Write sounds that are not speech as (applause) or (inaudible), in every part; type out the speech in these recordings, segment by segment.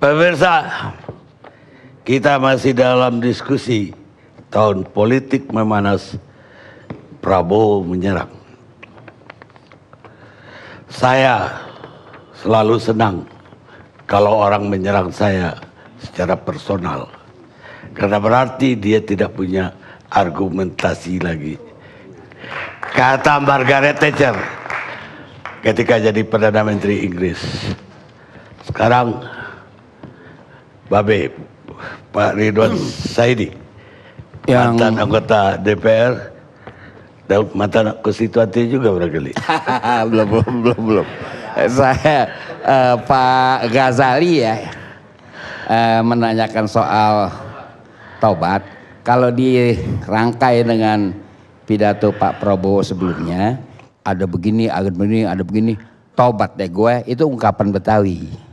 Pemirsa, kita masih dalam diskusi tahun politik memanas Prabowo menyerang. Saya selalu senang kalau orang menyerang saya secara personal. Karena berarti dia tidak punya argumentasi lagi. Kata Margaret Thatcher ketika jadi Perdana Menteri Inggris. Sekarang Babe, Pak Ridwan Saidi, yang... mantan anggota DPR, dan mantan konstituante juga barangkali. (laughs) belum, belum, belum, belum. Saya uh, Pak Ghazali ya uh, menanyakan soal taubat. Kalau dirangkai dengan pidato Pak Prabowo sebelumnya, ada begini, ada begini, ada begini. Taubat deh gue, itu ungkapan Betawi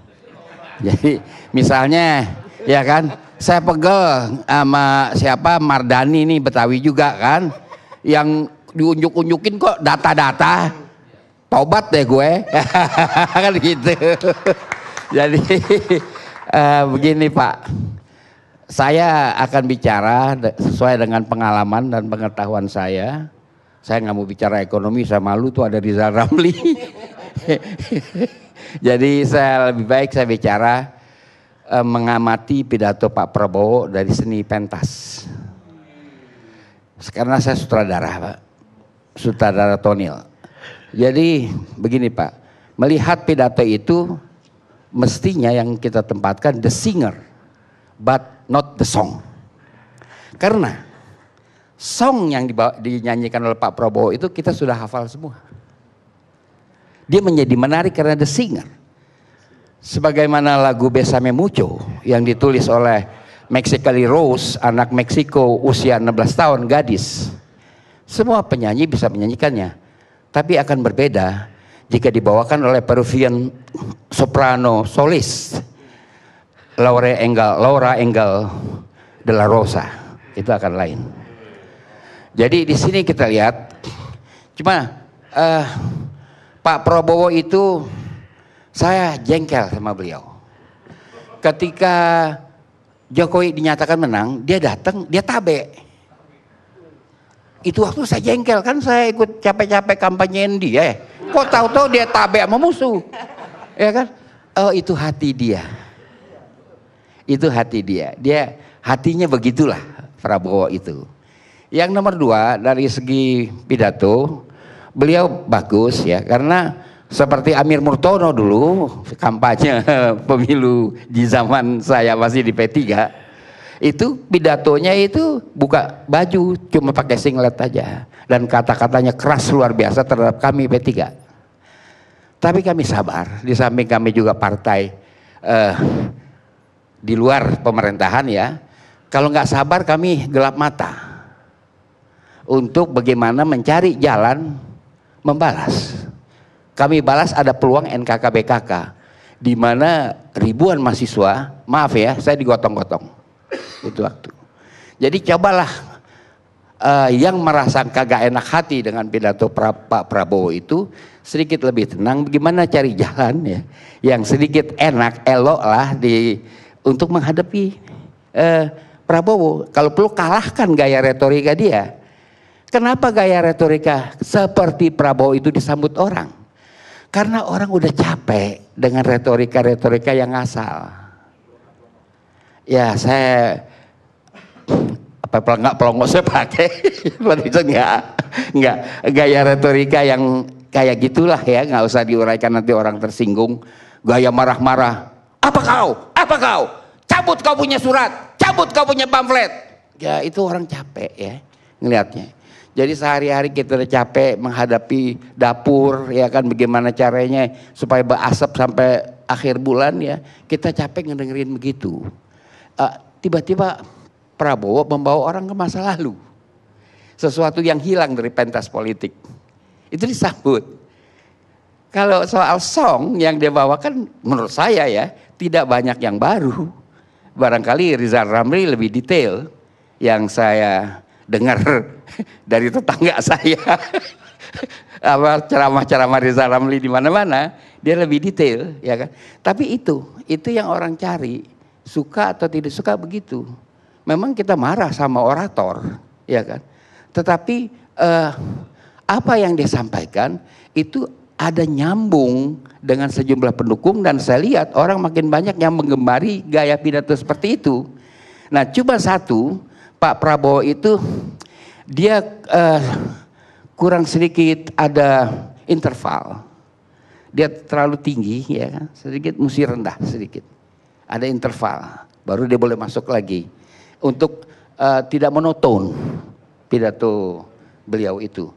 jadi misalnya ya kan saya pegel sama siapa Mardani nih Betawi juga kan yang diunjuk-unjukin kok data-data tobat deh gue (laughs) kan gitu jadi uh, begini Pak saya akan bicara sesuai dengan pengalaman dan pengetahuan saya saya nggak mau bicara ekonomi saya malu tuh ada Rizal Ramli (laughs) Jadi saya lebih baik saya bicara eh, mengamati pidato Pak Prabowo dari seni pentas. Karena saya sutradara Pak, sutradara Tonil. Jadi begini Pak, melihat pidato itu mestinya yang kita tempatkan the singer but not the song. Karena song yang dibawa, dinyanyikan oleh Pak Prabowo itu kita sudah hafal semua. Dia menjadi menarik karena the singer. Sebagaimana lagu Besame Mucho yang ditulis oleh Mexicali Rose, anak Meksiko usia 16 tahun, gadis. Semua penyanyi bisa menyanyikannya. Tapi akan berbeda jika dibawakan oleh Peruvian soprano solis Laura Engel, Laura Engel de la Rosa. Itu akan lain. Jadi di sini kita lihat, cuma uh, Pak Prabowo itu saya jengkel sama beliau. Ketika Jokowi dinyatakan menang, dia datang, dia tabe. Itu waktu saya jengkel kan saya ikut capek-capek kampanyein dia. Eh. Kok tahu-tahu dia tabe sama musuh? Ya kan? Oh itu hati dia. Itu hati dia. Dia hatinya begitulah Prabowo itu. Yang nomor dua dari segi pidato, beliau bagus ya karena seperti Amir Murtono dulu kampanye (laughs) pemilu di zaman saya masih di P3 itu pidatonya itu buka baju cuma pakai singlet aja dan kata-katanya keras luar biasa terhadap kami P3 tapi kami sabar di samping kami juga partai eh, di luar pemerintahan ya kalau nggak sabar kami gelap mata untuk bagaimana mencari jalan membalas. Kami balas ada peluang NKKBKK di mana ribuan mahasiswa, maaf ya, saya digotong-gotong itu waktu. Jadi cobalah uh, yang merasa kagak enak hati dengan pidato pra, Pak Prabowo itu sedikit lebih tenang. Gimana cari jalan ya, yang sedikit enak, elok lah di untuk menghadapi uh, Prabowo. Kalau perlu kalahkan gaya retorika dia. Kenapa gaya retorika seperti Prabowo itu disambut orang? Karena orang udah capek dengan retorika-retorika yang asal. Ya saya apa pelanggak pelongo saya pakai (laughs) itu enggak enggak gaya retorika yang kayak gitulah ya nggak usah diuraikan nanti orang tersinggung gaya marah-marah apa kau apa kau cabut kau punya surat cabut kau punya pamflet ya itu orang capek ya ngelihatnya jadi sehari-hari kita udah capek menghadapi dapur ya kan bagaimana caranya supaya berasap sampai akhir bulan ya. Kita capek ngedengerin begitu. Eh, tiba-tiba uh, Prabowo membawa orang ke masa lalu. Sesuatu yang hilang dari pentas politik. Itu disambut. Kalau soal song yang dia bawakan menurut saya ya tidak banyak yang baru. Barangkali Rizal Ramli lebih detail yang saya dengar (laughs) dari tetangga saya (laughs) apa ceramah-ceramah di Ramli di mana-mana, dia lebih detail, ya kan? Tapi itu, itu yang orang cari, suka atau tidak suka begitu. Memang kita marah sama orator, ya kan? Tetapi eh, apa yang dia sampaikan itu ada nyambung dengan sejumlah pendukung dan saya lihat orang makin banyak yang menggemari gaya pidato seperti itu. Nah, cuma satu Pak Prabowo itu dia uh, kurang sedikit ada interval. Dia terlalu tinggi ya kan, sedikit mesti rendah sedikit. Ada interval, baru dia boleh masuk lagi untuk uh, tidak monoton pidato beliau itu.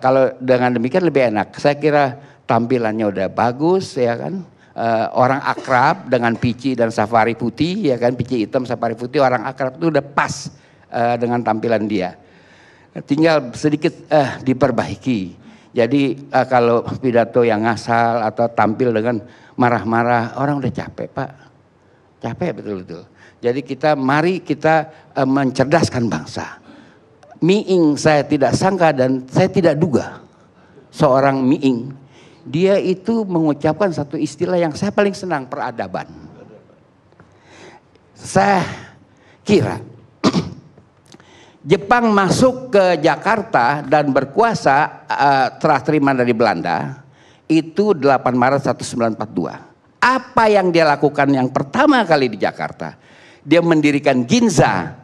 kalau dengan demikian lebih enak. Saya kira tampilannya udah bagus ya kan uh, orang akrab dengan pici dan safari putih ya kan pici hitam safari putih orang akrab itu udah pas uh, dengan tampilan dia tinggal sedikit uh, diperbaiki jadi uh, kalau pidato yang ngasal atau tampil dengan marah-marah orang udah capek pak capek betul-betul jadi kita mari kita uh, mencerdaskan bangsa miing saya tidak sangka dan saya tidak duga seorang miing dia itu mengucapkan satu istilah yang saya paling senang peradaban. Saya kira (clears throat) Jepang masuk ke Jakarta dan berkuasa uh, eh, terah terima dari Belanda itu 8 Maret 1942. Apa yang dia lakukan yang pertama kali di Jakarta? Dia mendirikan Ginza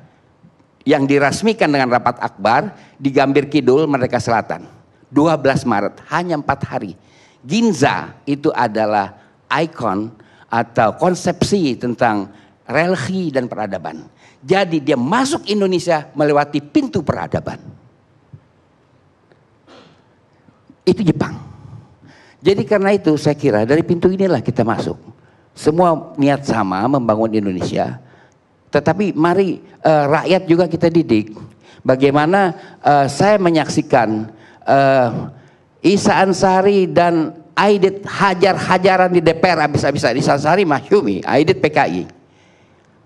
yang dirasmikan dengan rapat akbar di Gambir Kidul, Merdeka Selatan. 12 Maret, hanya 4 hari Ginza itu adalah ikon atau konsepsi tentang religi dan peradaban. Jadi dia masuk Indonesia melewati pintu peradaban. Itu Jepang. Jadi karena itu saya kira dari pintu inilah kita masuk. Semua niat sama membangun Indonesia. Tetapi mari uh, rakyat juga kita didik. Bagaimana uh, saya menyaksikan uh, Isa Ansari dan Aidit hajar-hajaran di DPR habis-habisan. Isa Ansari mahyumi, Aidit PKI.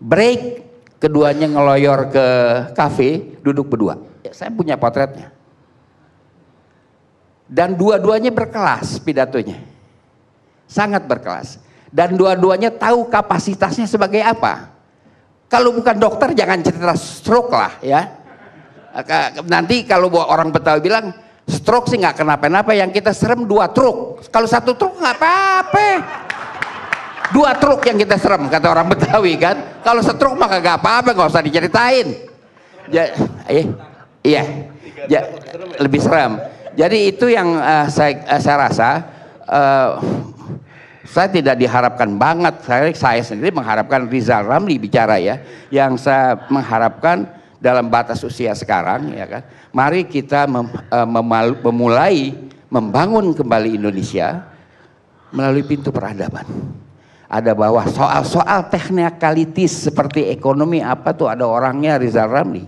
Break, keduanya ngeloyor ke kafe, duduk berdua. Ya, saya punya potretnya. Dan dua-duanya berkelas pidatonya. Sangat berkelas. Dan dua-duanya tahu kapasitasnya sebagai apa. Kalau bukan dokter jangan cerita stroke lah ya. Nanti kalau orang Betawi bilang Stroke sih nggak kenapa-napa, yang kita serem dua truk. Kalau satu truk nggak apa-apa. Dua truk yang kita serem, kata orang Betawi kan. Kalau setruk maka nggak apa-apa, nggak usah diceritain. ya eh, iya, ya, lebih serem. Jadi itu yang uh, saya, uh, saya rasa uh, saya tidak diharapkan banget. Saya, saya sendiri mengharapkan Rizal Ramli bicara ya. Yang saya mengharapkan dalam batas usia sekarang ya kan. Mari kita mem, eh, memalu, memulai membangun kembali Indonesia melalui pintu peradaban. Ada bahwa soal-soal teknikalitis seperti ekonomi apa tuh ada orangnya Rizal Ramli.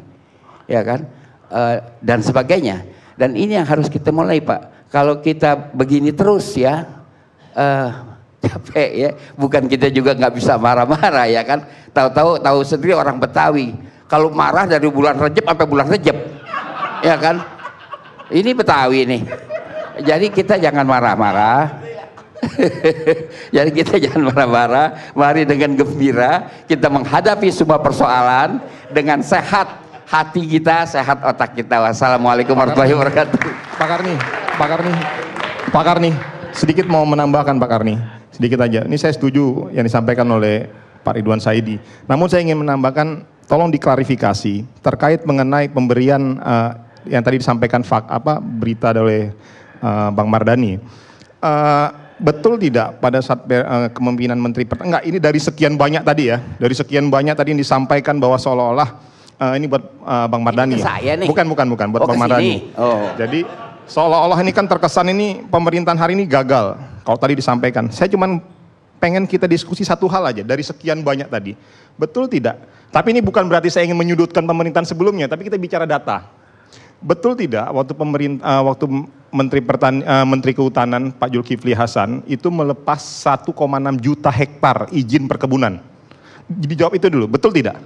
Ya kan? E, dan sebagainya. Dan ini yang harus kita mulai, Pak. Kalau kita begini terus ya e, capek ya. Bukan kita juga nggak bisa marah-marah ya kan. Tahu-tahu tahu sendiri orang Betawi kalau marah dari bulan rejep sampai bulan rejep, Ya kan? Ini Betawi nih. Jadi kita jangan marah-marah. (laughs) Jadi kita jangan marah-marah, mari dengan gembira kita menghadapi semua persoalan dengan sehat hati kita, sehat otak kita. Wassalamualaikum warahmatullahi wabarakatuh. Pak Karni, Pak Karni, Pak Karni, sedikit mau menambahkan Pak Karni, sedikit aja. Ini saya setuju yang disampaikan oleh Pak Ridwan Saidi. Namun saya ingin menambahkan tolong diklarifikasi terkait mengenai pemberian uh, yang tadi disampaikan fak, apa berita oleh uh, Bang Mardani. Uh, eh, betul tidak pada saat uh, kepemimpinan Menteri Pertahanan? Enggak, ini dari sekian banyak tadi ya. Dari sekian banyak tadi yang disampaikan bahwa seolah-olah uh, ini buat uh, Bang Mardani. Ini ya. saya nih. Bukan, bukan, bukan, buat oh, Bang Mardani. Oh. Jadi seolah-olah ini kan terkesan ini pemerintahan hari ini gagal. Kalau tadi disampaikan, saya cuman pengen kita diskusi satu hal aja dari sekian banyak tadi. Betul tidak? Tapi ini bukan berarti saya ingin menyudutkan pemerintahan sebelumnya, tapi kita bicara data. Betul tidak waktu pemerintah eh, waktu Menteri Pertan eh, Menteri Kehutanan Pak Zulkifli Hasan itu melepas 1,6 juta hektar izin perkebunan. Dijawab itu dulu, betul tidak?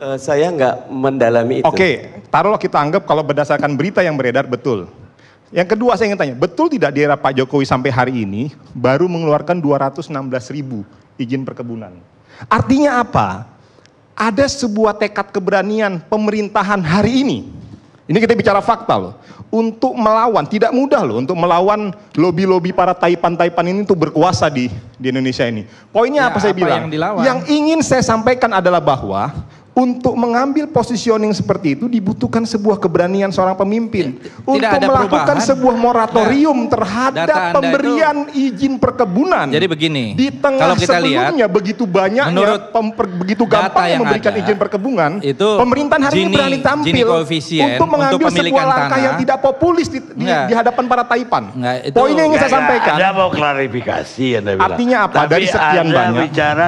Eh, saya nggak mendalami itu. Oke, okay, taruhlah kita anggap kalau berdasarkan berita yang beredar betul. Yang kedua saya ingin tanya, betul tidak di era Pak Jokowi sampai hari ini baru mengeluarkan 216 ribu izin perkebunan? Artinya apa? Ada sebuah tekad keberanian pemerintahan hari ini. Ini kita bicara fakta loh. Untuk melawan, tidak mudah loh untuk melawan lobi-lobi para taipan-taipan ini tuh berkuasa di di Indonesia ini. Poinnya ya, apa saya apa bilang? Yang, yang ingin saya sampaikan adalah bahwa untuk mengambil positioning seperti itu dibutuhkan sebuah keberanian seorang pemimpin Tidak untuk ada melakukan perubahan. sebuah moratorium nah, terhadap pemberian itu, izin perkebunan. Jadi begini, di tengah kalau kita sebelumnya lihat, begitu banyak begitu gampang yang memberikan ada, izin perkebunan, itu pemerintahan hari ini berani tampil untuk mengambil untuk sebuah langkah tanah, yang tidak populis di, di, enggak, di hadapan para taipan. Enggak, itu, Poinnya yang ingin saya sampaikan. Ada mau klarifikasi Anda bilang. Artinya apa Tapi dari sekian anda banyak? bicara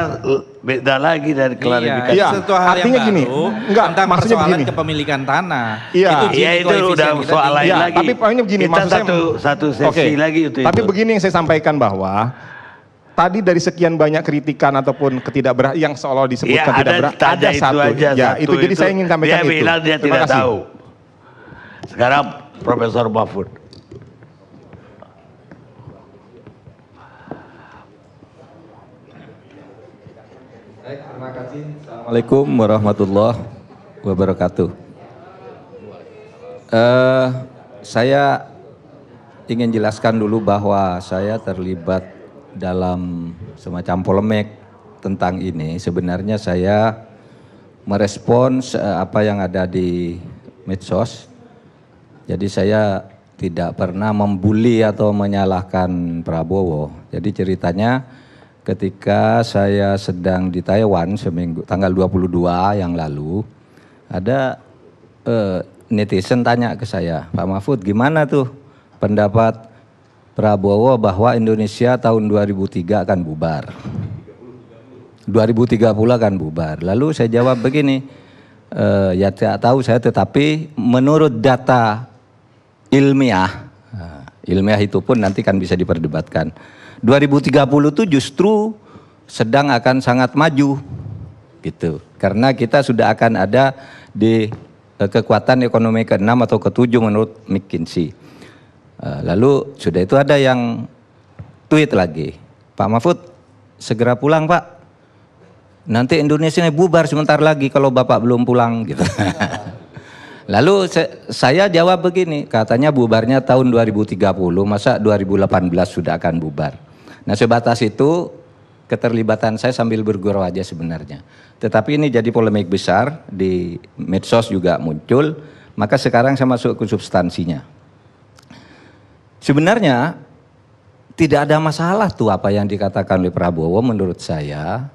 beda lagi dari klarifikasi. Iya, itu hal Artinya yang gini, baru enggak, tentang maksudnya persoalan begini. kepemilikan tanah. Iya, itu, iya, itu udah soal lain ya, lagi. Tapi poinnya begini, kita maksud satu, saya, satu sesi okay. lagi itu. Tapi itu. begini yang saya sampaikan bahwa tadi dari sekian banyak kritikan ataupun ketidakberah yang seolah disebutkan ya, ada, tidak berah, ada, ada satu, aja, ya, satu itu, itu, jadi saya ingin sampaikan dia itu. Dia bilang dia Terima tidak kasih. tahu. Sekarang Profesor Mahfud. Assalamualaikum warahmatullahi wabarakatuh. Uh, saya ingin jelaskan dulu bahwa saya terlibat dalam semacam polemik tentang ini. Sebenarnya saya merespons eh, apa yang ada di medsos. Jadi saya tidak pernah membuli atau menyalahkan Prabowo. Jadi ceritanya ketika saya sedang di Taiwan seminggu tanggal 22 yang lalu ada eh, netizen tanya ke saya, Pak Mahfud gimana tuh pendapat Prabowo bahwa Indonesia tahun 2003 akan bubar. 2030 akan bubar. Lalu saya jawab begini, eh, ya tidak tahu saya tetapi menurut data ilmiah, nah, ilmiah itu pun nanti kan bisa diperdebatkan 2030 itu justru sedang akan sangat maju gitu. Karena kita sudah akan ada di eh, kekuatan ekonomi ke-6 atau ke-7 menurut McKinsey. Eh, lalu sudah itu ada yang tweet lagi. Pak Mahfud, segera pulang Pak. Nanti Indonesia ini bubar sebentar lagi kalau Bapak belum pulang gitu. (laughs) Lalu saya jawab begini, katanya bubarnya tahun 2030, masa 2018 sudah akan bubar. Nah sebatas itu keterlibatan saya sambil bergurau aja sebenarnya. Tetapi ini jadi polemik besar di medsos juga muncul. Maka sekarang saya masuk ke substansinya. Sebenarnya tidak ada masalah tuh apa yang dikatakan oleh Prabowo menurut saya.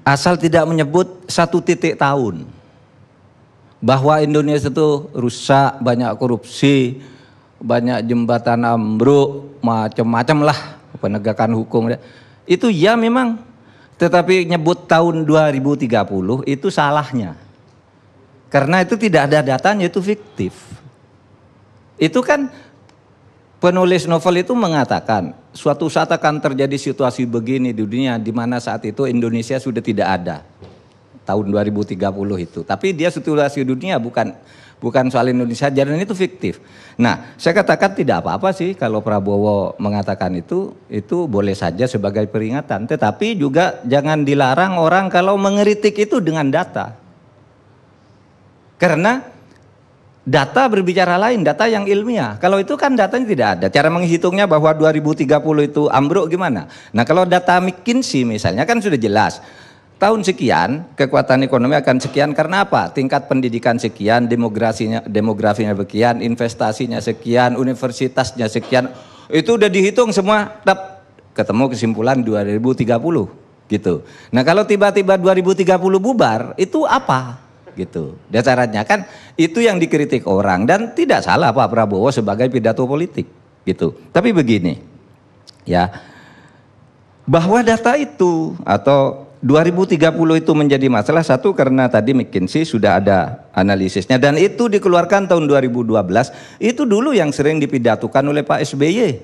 Asal tidak menyebut satu titik tahun. Bahwa Indonesia itu rusak, banyak korupsi, banyak jembatan ambruk, macam-macam lah penegakan hukum itu ya memang tetapi nyebut tahun 2030 itu salahnya karena itu tidak ada datanya itu fiktif itu kan penulis novel itu mengatakan suatu saat akan terjadi situasi begini di dunia di mana saat itu Indonesia sudah tidak ada tahun 2030 itu tapi dia situasi dunia bukan bukan soal Indonesia dan itu fiktif. Nah, saya katakan tidak apa-apa sih kalau Prabowo mengatakan itu, itu boleh saja sebagai peringatan, tetapi juga jangan dilarang orang kalau mengeritik itu dengan data. Karena data berbicara lain, data yang ilmiah. Kalau itu kan datanya tidak ada. Cara menghitungnya bahwa 2030 itu ambruk gimana? Nah, kalau data McKinsey misalnya kan sudah jelas tahun sekian kekuatan ekonomi akan sekian karena apa? Tingkat pendidikan sekian, demografinya demografinya sekian, investasinya sekian, universitasnya sekian. Itu udah dihitung semua, tetap ketemu kesimpulan 2030 gitu. Nah, kalau tiba-tiba 2030 bubar, itu apa? gitu. Dasarnya kan itu yang dikritik orang dan tidak salah Pak Prabowo sebagai pidato politik gitu. Tapi begini. Ya. Bahwa data itu atau 2030 itu menjadi masalah satu karena tadi McKinsey sudah ada analisisnya dan itu dikeluarkan tahun 2012 itu dulu yang sering dipidatukan oleh Pak SBY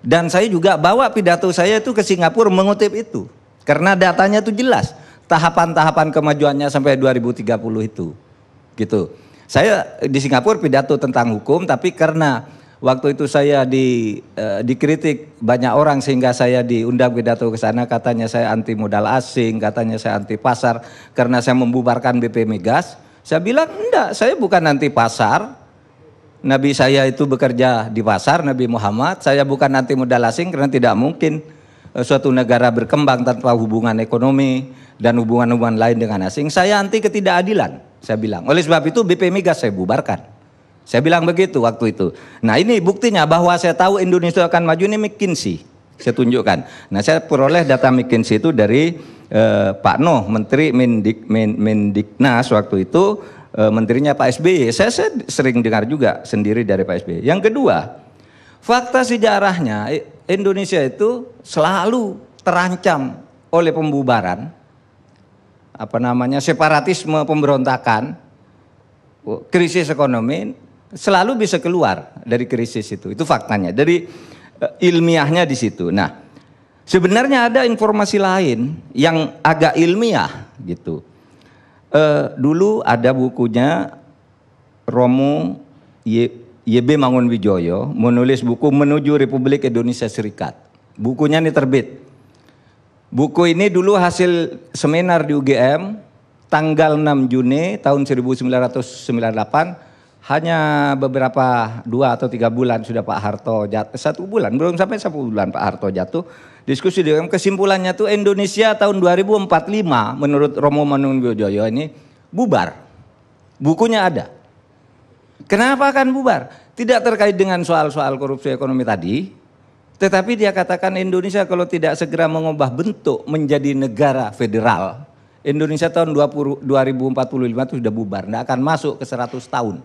dan saya juga bawa pidato saya itu ke Singapura mengutip itu karena datanya itu jelas tahapan-tahapan kemajuannya sampai 2030 itu gitu saya di Singapura pidato tentang hukum tapi karena waktu itu saya di uh, dikritik banyak orang sehingga saya diundang pidato ke sana katanya saya anti modal asing, katanya saya anti pasar karena saya membubarkan BP Migas. Saya bilang enggak, saya bukan anti pasar. Nabi saya itu bekerja di pasar, Nabi Muhammad. Saya bukan anti modal asing karena tidak mungkin eh, suatu negara berkembang tanpa hubungan ekonomi dan hubungan-hubungan lain dengan asing. Saya anti ketidakadilan, saya bilang. Oleh sebab itu BP Migas saya bubarkan. Saya bilang begitu waktu itu. Nah ini buktinya bahwa saya tahu Indonesia akan maju ini McKinsey. Saya tunjukkan. Nah saya peroleh data McKinsey itu dari eh, Pak Noh, Menteri Mendik, Mendiknas waktu itu. Eh, menterinya Pak SBY. Saya, saya sering dengar juga sendiri dari Pak SBY. Yang kedua, fakta sejarahnya eh, Indonesia itu selalu terancam oleh pembubaran. Apa namanya separatisme pemberontakan krisis ekonomi selalu bisa keluar dari krisis itu. Itu faktanya. Dari eh, ilmiahnya di situ. Nah, sebenarnya ada informasi lain yang agak ilmiah gitu. Uh, dulu ada bukunya Romo YB Mangun Wijoyo menulis buku Menuju Republik Indonesia Serikat. Bukunya ini terbit. Buku ini dulu hasil seminar di UGM tanggal 6 Juni tahun 1998 hanya beberapa dua atau tiga bulan sudah Pak Harto jatuh. Satu bulan, belum sampai satu bulan Pak Harto jatuh. Diskusi di kesimpulannya tuh Indonesia tahun 2045 menurut Romo Mangunjoyo ini bubar. Bukunya ada. Kenapa akan bubar? Tidak terkait dengan soal-soal korupsi ekonomi tadi, tetapi dia katakan Indonesia kalau tidak segera mengubah bentuk menjadi negara federal, Indonesia tahun 20, 2045 itu sudah bubar, tidak akan masuk ke 100 tahun.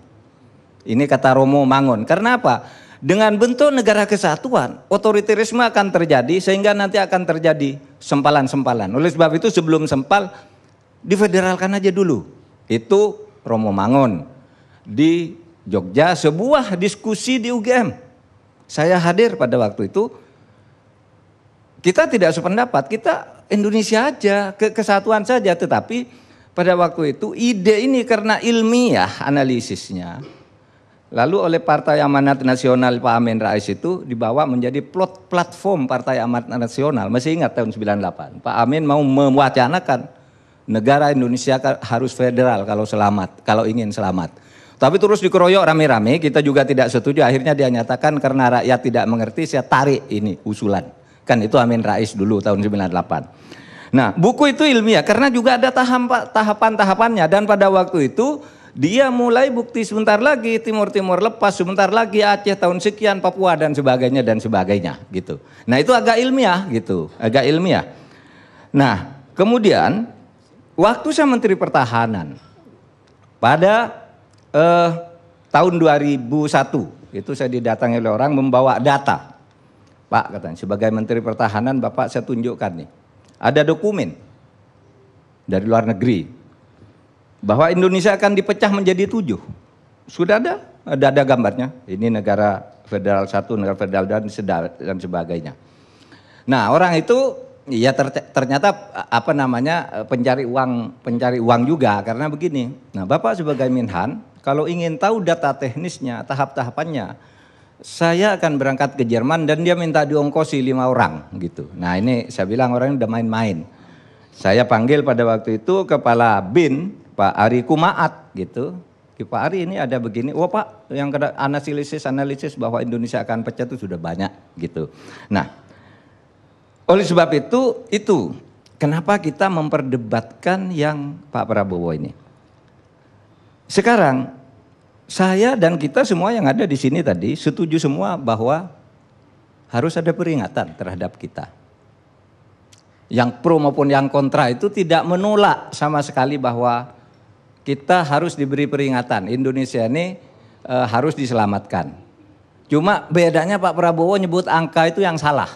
Ini kata Romo Mangun. Karena apa? Dengan bentuk negara kesatuan, otoriterisme akan terjadi sehingga nanti akan terjadi sempalan-sempalan. Oleh sebab itu sebelum sempal difederalkan aja dulu. Itu Romo Mangun. Di Jogja sebuah diskusi di UGM. Saya hadir pada waktu itu. Kita tidak sependapat, kita Indonesia aja, kesatuan saja. Tetapi pada waktu itu ide ini karena ilmiah analisisnya Lalu oleh Partai Amanat Nasional Pak Amin Rais itu dibawa menjadi plot platform Partai Amanat Nasional. Masih ingat tahun 98. Pak Amin mau mewacanakan negara Indonesia harus federal kalau selamat, kalau ingin selamat. Tapi terus dikeroyok rame-rame, kita juga tidak setuju. Akhirnya dia nyatakan karena rakyat tidak mengerti, saya tarik ini usulan. Kan itu Amin Rais dulu tahun 98. Nah, buku itu ilmiah karena juga ada tahapan-tahapannya dan pada waktu itu dia mulai bukti sebentar lagi Timur-Timur lepas, sebentar lagi Aceh tahun sekian, Papua dan sebagainya dan sebagainya gitu. Nah itu agak ilmiah gitu, agak ilmiah. Nah kemudian waktu saya Menteri Pertahanan pada eh, tahun 2001 itu saya didatangi oleh orang membawa data. Pak katanya sebagai Menteri Pertahanan Bapak saya tunjukkan nih ada dokumen dari luar negeri bahwa Indonesia akan dipecah menjadi tujuh. Sudah ada, ada, ada gambarnya. Ini negara federal satu, negara federal dan, dan sebagainya. Nah orang itu ya ter, ternyata apa namanya pencari uang pencari uang juga karena begini. Nah Bapak sebagai Minhan kalau ingin tahu data teknisnya, tahap-tahapannya, saya akan berangkat ke Jerman dan dia minta diongkosi lima orang gitu. Nah ini saya bilang orang ini udah main-main. Saya panggil pada waktu itu kepala BIN Pak Ari Kumaat gitu. Pak Ari ini ada begini, wah oh, Pak yang analisis analisis bahwa Indonesia akan pecah itu sudah banyak gitu. Nah, oleh sebab itu itu kenapa kita memperdebatkan yang Pak Prabowo ini. Sekarang saya dan kita semua yang ada di sini tadi setuju semua bahwa harus ada peringatan terhadap kita. Yang pro maupun yang kontra itu tidak menolak sama sekali bahwa kita harus diberi peringatan. Indonesia ini e, harus diselamatkan. Cuma bedanya Pak Prabowo nyebut angka itu yang salah.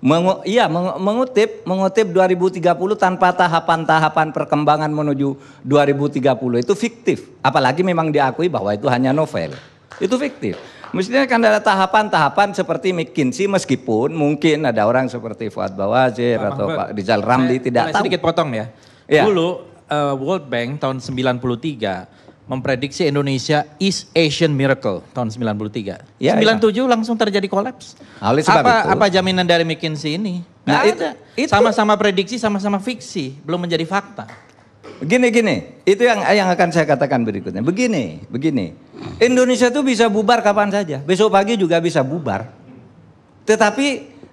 Mengu, iya, meng, mengutip mengutip 2030 tanpa tahapan-tahapan perkembangan menuju 2030 itu fiktif. Apalagi memang diakui bahwa itu hanya novel. Itu fiktif. Mestinya kan ada tahapan-tahapan seperti McKinsey meskipun mungkin ada orang seperti Fuad Bawazir Pak atau Pak Rizal Ramli tidak tahu. sedikit potong ya. ya. Dulu uh, World Bank tahun 93 memprediksi Indonesia East Asian Miracle tahun 93. Ya, 97 ya. langsung terjadi kolaps. Alis apa itu. apa jaminan dari McKinsey ini? Nah, itu sama-sama prediksi, sama-sama fiksi, belum menjadi fakta. Begini gini, itu yang yang akan saya katakan berikutnya. Begini, begini. Indonesia itu bisa bubar kapan saja. Besok pagi juga bisa bubar. Tetapi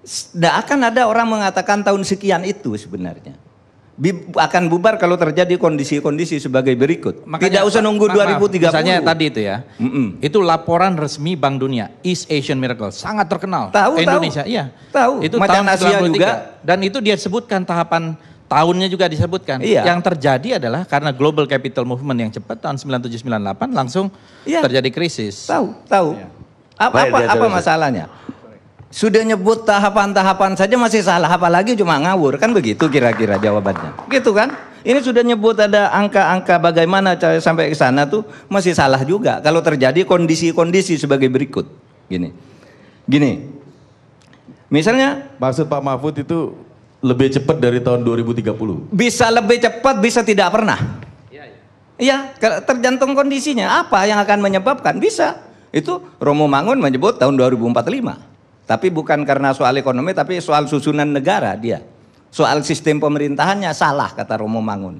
tidak akan ada orang mengatakan tahun sekian itu sebenarnya akan bubar kalau terjadi kondisi-kondisi sebagai berikut. Makanya, Tidak usah nunggu maaf, 2030. Misalnya tadi itu ya. Mm -mm. Itu laporan resmi Bank Dunia, East Asian Miracle, sangat terkenal. Tahu, Indonesia, tahu. iya. Tahu. Itu macam tahun Asia juga dan itu dia sebutkan tahapan tahunnya juga disebutkan. Iya. Yang terjadi adalah karena global capital movement yang cepat tahun 97 98 langsung iya. terjadi krisis. Tahu, tahu. Iya. Apa Baik, apa, apa masalahnya? Sudah nyebut tahapan-tahapan saja masih salah, apalagi cuma ngawur. Kan begitu kira-kira jawabannya. Gitu kan? Ini sudah nyebut ada angka-angka bagaimana cara sampai ke sana tuh masih salah juga. Kalau terjadi kondisi-kondisi sebagai berikut. Gini. Gini. Misalnya maksud Pak Mahfud itu lebih cepat dari tahun 2030. Bisa lebih cepat, bisa tidak pernah. Iya, ya, tergantung kondisinya. Apa yang akan menyebabkan? Bisa. Itu Romo Mangun menyebut tahun 2045. Tapi bukan karena soal ekonomi, tapi soal susunan negara dia. Soal sistem pemerintahannya salah kata Romo Mangun.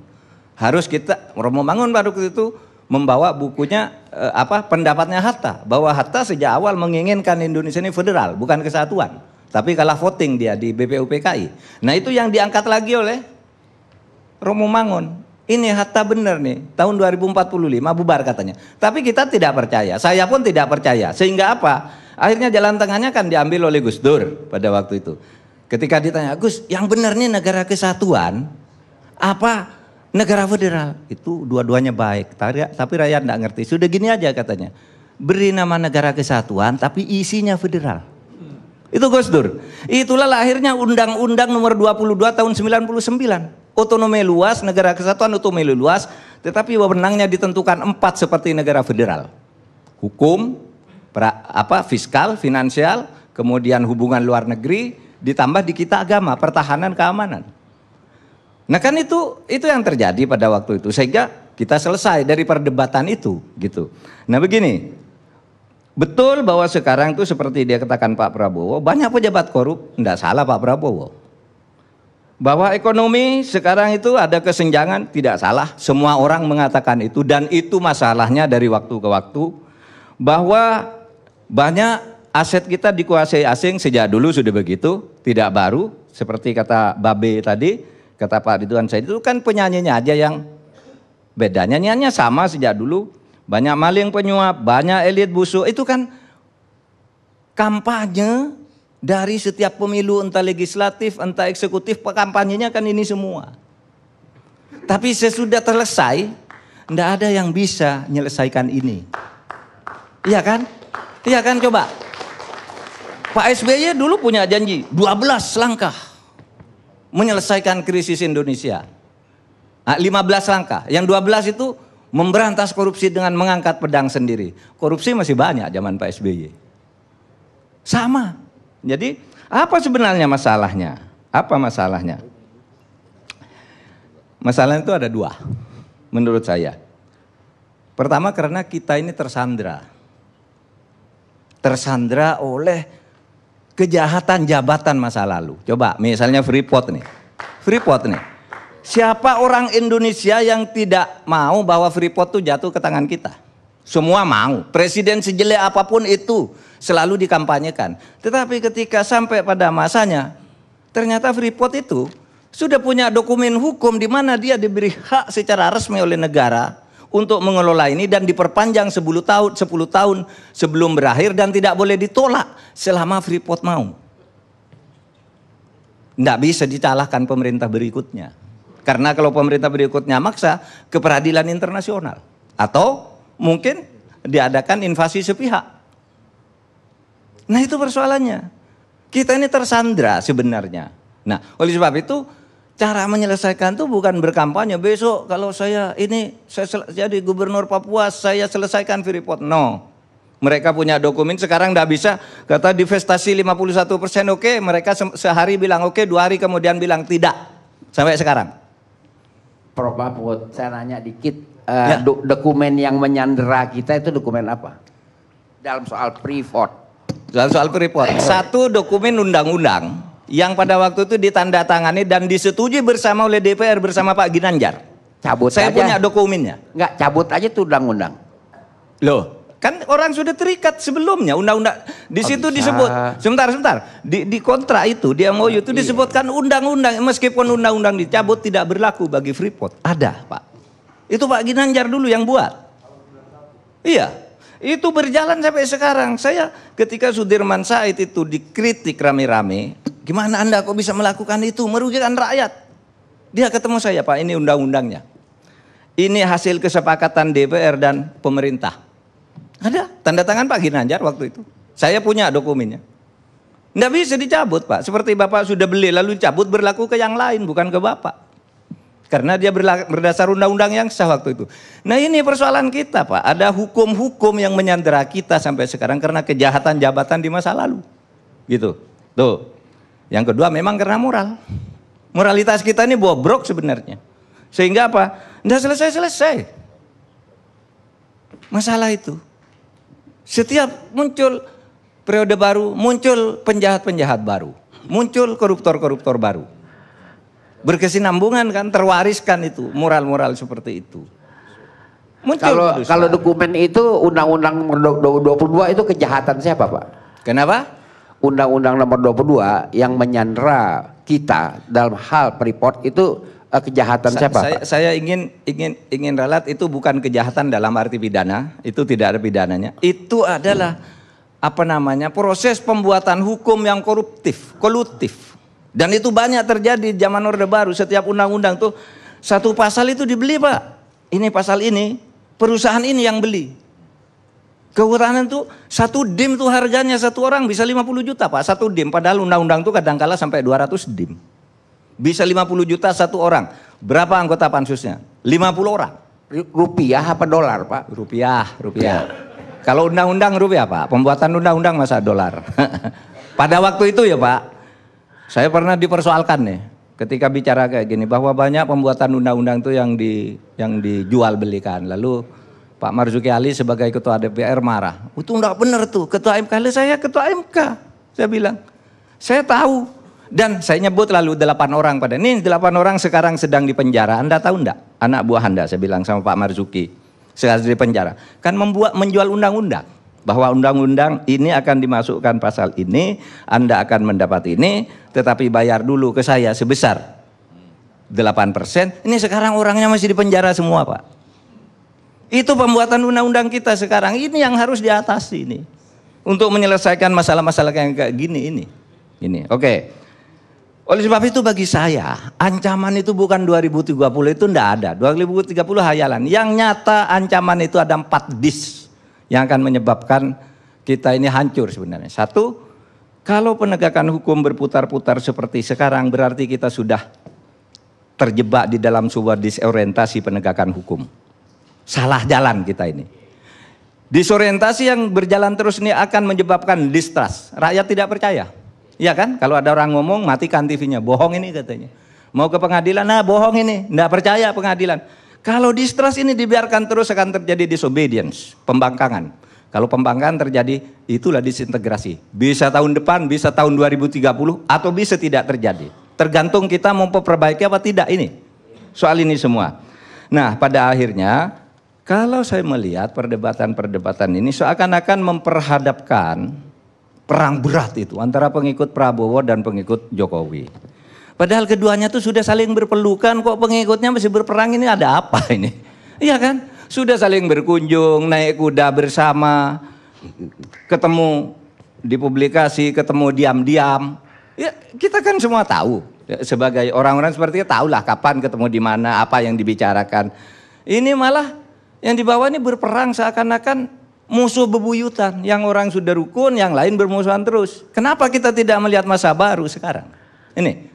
Harus kita Romo Mangun baru waktu itu membawa bukunya eh, apa pendapatnya Hatta bahwa Hatta sejak awal menginginkan Indonesia ini federal, bukan kesatuan. Tapi kalah voting dia di BPUPKI. Nah, itu yang diangkat lagi oleh Romo Mangun. Ini Hatta benar nih, tahun 2045 bubar katanya. Tapi kita tidak percaya. Saya pun tidak percaya. Sehingga apa? Akhirnya jalan tengahnya kan diambil oleh Gus Dur pada waktu itu. Ketika ditanya, Gus, yang benar nih negara kesatuan apa negara federal? Itu dua-duanya baik, tapi rakyat tidak ngerti. Sudah gini aja katanya, beri nama negara kesatuan tapi isinya federal. Itu Gus Dur. Itulah lahirnya Undang-Undang nomor 22 tahun 99. Otonomi luas, negara kesatuan otonomi luas, tetapi wewenangnya ditentukan empat seperti negara federal. Hukum, pra, apa fiskal, finansial, kemudian hubungan luar negeri, ditambah di kita agama, pertahanan, keamanan. Nah kan itu itu yang terjadi pada waktu itu sehingga kita selesai dari perdebatan itu gitu. Nah begini, betul bahwa sekarang itu seperti dia katakan Pak Prabowo banyak pejabat korup, tidak salah Pak Prabowo. Bahwa ekonomi sekarang itu ada kesenjangan, tidak salah. Semua orang mengatakan itu dan itu masalahnya dari waktu ke waktu. Bahwa banyak aset kita dikuasai asing sejak dulu sudah begitu, tidak baru. Seperti kata Babe tadi, kata Pak Ridwan saya itu kan penyanyinya aja yang bedanya. Nyanyinya sama sejak dulu. Banyak maling penyuap, banyak elit busuk. Itu kan kampanye dari setiap pemilu entah legislatif entah eksekutif kampanyenya kan ini semua. Tapi sesudah selesai, tidak ada yang bisa menyelesaikan ini. Iya kan? Iya kan coba. Pak SBY dulu punya janji 12 langkah menyelesaikan krisis Indonesia. 15 nah, langkah. Yang 12 itu memberantas korupsi dengan mengangkat pedang sendiri. Korupsi masih banyak zaman Pak SBY. Sama. Jadi apa sebenarnya masalahnya? Apa masalahnya? Masalahnya itu ada dua menurut saya. Pertama karena kita ini tersandra tersandra oleh kejahatan jabatan masa lalu. Coba misalnya Freeport nih. Freeport nih. Siapa orang Indonesia yang tidak mau bahwa Freeport itu jatuh ke tangan kita? Semua mau. Presiden sejelek apapun itu selalu dikampanyekan. Tetapi ketika sampai pada masanya, ternyata Freeport itu sudah punya dokumen hukum di mana dia diberi hak secara resmi oleh negara untuk mengelola ini dan diperpanjang 10 tahun 10 tahun sebelum berakhir dan tidak boleh ditolak selama Freeport mau. Tidak bisa ditalahkan pemerintah berikutnya. Karena kalau pemerintah berikutnya maksa ke peradilan internasional atau mungkin diadakan invasi sepihak. Nah, itu persoalannya. Kita ini tersandra sebenarnya. Nah, oleh sebab itu Cara menyelesaikan itu bukan berkampanye. Besok kalau saya ini saya jadi gubernur Papua, saya selesaikan Freeport. No. Mereka punya dokumen sekarang tidak bisa kata divestasi 51 persen oke okay. mereka se sehari bilang oke okay, dua hari kemudian bilang tidak sampai sekarang. Prof Mahfud saya nanya dikit uh, eh, ya. do dokumen yang menyandera kita itu dokumen apa dalam soal Freeport? Dalam soal Freeport satu dokumen undang-undang yang pada waktu itu ditandatangani dan disetujui bersama oleh DPR bersama Pak Ginanjar. Cabut Saya aja. punya dokumennya. Enggak, cabut aja tuh undang-undang. Loh, kan orang sudah terikat sebelumnya undang-undang di oh, situ disebut. Sebentar, sebentar. Di di kontrak itu, dia mau itu iya. disebutkan undang-undang meskipun undang-undang dicabut tidak berlaku bagi Freeport. Ada, Pak. Itu Pak Ginanjar dulu yang buat. Iya. Itu berjalan sampai sekarang. Saya ketika Sudirman Said itu dikritik rame-rame, gimana Anda kok bisa melakukan itu? Merugikan rakyat. Dia ketemu saya, Pak, ini undang-undangnya. Ini hasil kesepakatan DPR dan pemerintah. Ada tanda tangan Pak Ginanjar waktu itu. Saya punya dokumennya. Tidak bisa dicabut Pak. Seperti Bapak sudah beli lalu cabut berlaku ke yang lain bukan ke Bapak. Karena dia berdasar undang-undang yang sah waktu itu. Nah ini persoalan kita Pak. Ada hukum-hukum yang menyandera kita sampai sekarang karena kejahatan jabatan di masa lalu. Gitu. Tuh. Yang kedua memang karena moral. Moralitas kita ini bobrok sebenarnya. Sehingga apa? Tidak selesai-selesai. Masalah itu. Setiap muncul periode baru, muncul penjahat-penjahat baru. Muncul koruptor-koruptor baru berkesinambungan kan terwariskan itu moral-moral seperti itu. Muncul kalau kalau dokumen itu undang-undang nomor 22 itu kejahatan siapa, Pak? Kenapa? Undang-undang nomor 22 yang menyandra kita dalam hal Freeport itu eh, kejahatan Sa siapa? Saya, Pak? saya ingin ingin ingin relat itu bukan kejahatan dalam arti pidana, itu tidak ada pidananya. Itu adalah hmm. apa namanya? proses pembuatan hukum yang koruptif, kolutif. Dan itu banyak terjadi zaman Orde Baru. Setiap undang-undang tuh satu pasal itu dibeli pak. Ini pasal ini perusahaan ini yang beli. Kehutanan tuh satu dim tuh harganya satu orang bisa 50 juta pak satu dim. Padahal undang-undang tuh kadang-kala sampai 200 dim. Bisa 50 juta satu orang. Berapa anggota pansusnya? 50 orang. Rupiah apa dolar pak? Rupiah, rupiah. Kalau undang-undang rupiah pak. Pembuatan undang-undang masa dolar. (laughs) Pada waktu itu ya pak. Saya pernah dipersoalkan nih ketika bicara kayak gini bahwa banyak pembuatan undang-undang itu yang di yang dijual belikan. Lalu Pak Marzuki Ali sebagai ketua DPR marah. Itu enggak benar tuh. Ketua MK saya ketua MK. Saya bilang, saya tahu. Dan saya nyebut lalu delapan orang pada ini delapan orang sekarang sedang di penjara. Anda tahu enggak? Anak buah Anda saya bilang sama Pak Marzuki. Sekarang di penjara. Kan membuat menjual undang-undang bahwa undang-undang ini akan dimasukkan pasal ini, Anda akan mendapat ini, tetapi bayar dulu ke saya sebesar 8%. Ini sekarang orangnya masih di penjara semua, Pak. Itu pembuatan undang-undang kita sekarang. Ini yang harus diatasi ini. Untuk menyelesaikan masalah-masalah yang kayak gini ini. Ini. Oke. Okay. Oleh sebab itu bagi saya, ancaman itu bukan 2030 itu ndak ada. 2030 hayalan. Yang nyata ancaman itu ada 4 dis yang akan menyebabkan kita ini hancur sebenarnya. Satu, kalau penegakan hukum berputar-putar seperti sekarang berarti kita sudah terjebak di dalam sebuah disorientasi penegakan hukum. Salah jalan kita ini. Disorientasi yang berjalan terus ini akan menyebabkan distrust. Rakyat tidak percaya. Iya kan? Kalau ada orang ngomong matikan TV-nya, bohong ini katanya. Mau ke pengadilan, nah bohong ini, tidak percaya pengadilan. Kalau distrust ini dibiarkan terus akan terjadi disobedience, pembangkangan. Kalau pembangkangan terjadi, itulah disintegrasi. Bisa tahun depan, bisa tahun 2030, atau bisa tidak terjadi. Tergantung kita mau perbaiki apa tidak ini. Soal ini semua. Nah, pada akhirnya, kalau saya melihat perdebatan-perdebatan ini seakan-akan memperhadapkan perang berat itu antara pengikut Prabowo dan pengikut Jokowi. Padahal keduanya tuh sudah saling berpelukan, kok pengikutnya masih berperang ini ada apa ini? (laughs) Iya kan? Sudah saling berkunjung, naik kuda bersama, ketemu di publikasi, ketemu diam-diam. Ya, kita kan semua tahu ya, sebagai orang-orang seperti itu tahulah kapan ketemu di mana, apa yang dibicarakan. Ini malah yang dibawa ini berperang seakan-akan musuh bebuyutan. Yang orang sudah rukun, yang lain bermusuhan terus. Kenapa kita tidak melihat masa baru sekarang? Ini,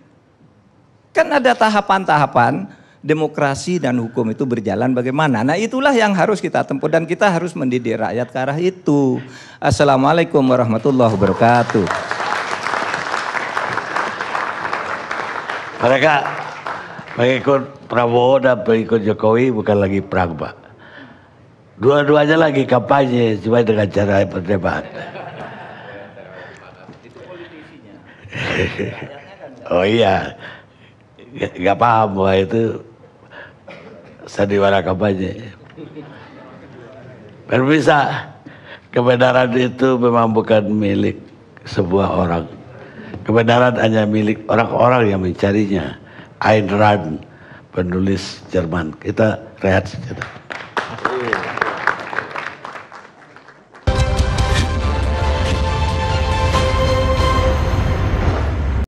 Kan ada tahapan-tahapan demokrasi dan hukum itu berjalan bagaimana. Nah itulah yang harus kita tempuh dan kita harus mendidik rakyat ke arah itu. Assalamualaikum warahmatullahi wabarakatuh. Mereka mengikut Prabowo dan pengikut Jokowi bukan lagi perang Pak. Dua-duanya lagi kampanye cuma dengan cara berdebat. (laughs) Oh iya, nggak paham bahwa itu sandiwara kampanye. Berbisa kebenaran itu memang bukan milik sebuah orang. Kebenaran hanya milik orang-orang yang mencarinya. Ayn Rand, penulis Jerman. Kita rehat sejenak.